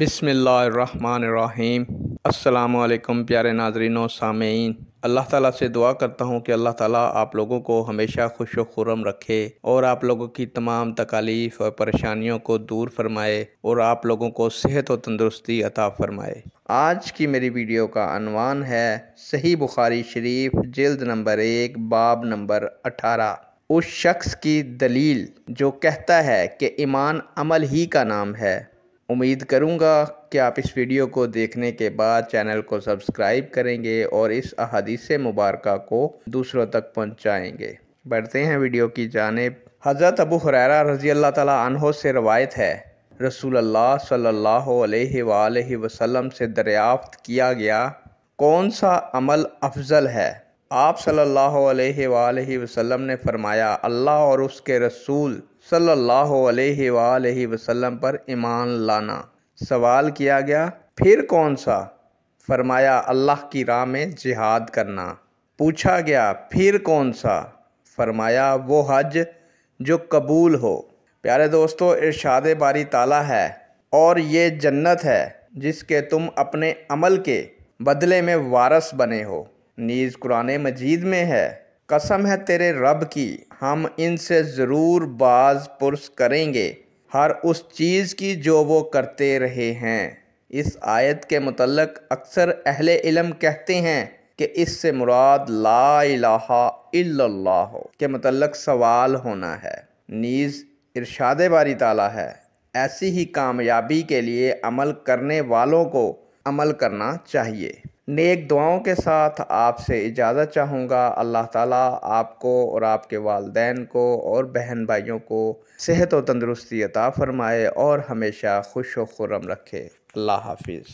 बिसमीम् अल्लाम प्यारे नाजरीनों सामीन अल्लाह ताला से दुआ करता हूँ कि अल्लाह ताला आप लोगों को हमेशा खुश खुरम रखे और आप लोगों की तमाम तकालीफ़ और परेशानियों को दूर फरमाए और आप लोगों को सेहत और तंदुरुस्ती अता फरमाए आज की मेरी वीडियो का अनवान है सही बुखारी शरीफ जल्द नंबर एक बाब नंबर अठारह उस शख्स की दलील जो कहता है कि ईमान अमल ही का नाम है उम्मीद करूँगा कि आप इस वीडियो को देखने के बाद चैनल को सब्सक्राइब करेंगे और इस अदीस मुबारक को दूसरों तक पहुँचाएँगे बढ़ते हैं वीडियो की जानब हज़रत अबू हुररा रज़ी अल्लाह तहों से रवायत है रसूल अल्लाह वसलम से दरियाफ़त किया गया कौन सा अमल अफजल है आप सल्लल्लाहु अलैहि वसल्लम ने फरमाया अल्लाह और उसके रसूल सल्लल्लाहु अलैहि वसल्लम पर ईमान लाना सवाल किया गया फिर कौन सा फरमाया अल्लाह की राह में जिहाद करना पूछा गया फिर कौन सा फरमाया वो हज जो कबूल हो प्यारे दोस्तों इरशाद बारी ताला है और ये जन्नत है जिसके तुम अपने अमल के बदले में वारस बने हो नीज कुरान मजीद में है कसम है तेरे रब की हम इनसे ज़रूर बाज पुरस करेंगे हर उस चीज़ की जो वो करते रहे हैं इस आयत के मतलब अक्सर अहल इलम कहते हैं कि इससे मुराद ला इला के मतलब सवाल होना है नीज़ इरशाद बारी ताला है ऐसी ही कामयाबी के लिए अमल करने वालों को अमल करना चाहिए नेक दुआओं के साथ आपसे इजाज़त चाहूँगा अल्लाह ताला आपको और आपके वालदेन को और बहन भाइयों को सेहत और तंदरुस्ती अता फ़रमाए और हमेशा खुश व खुर्रम रखे अल्लाह हाफिज़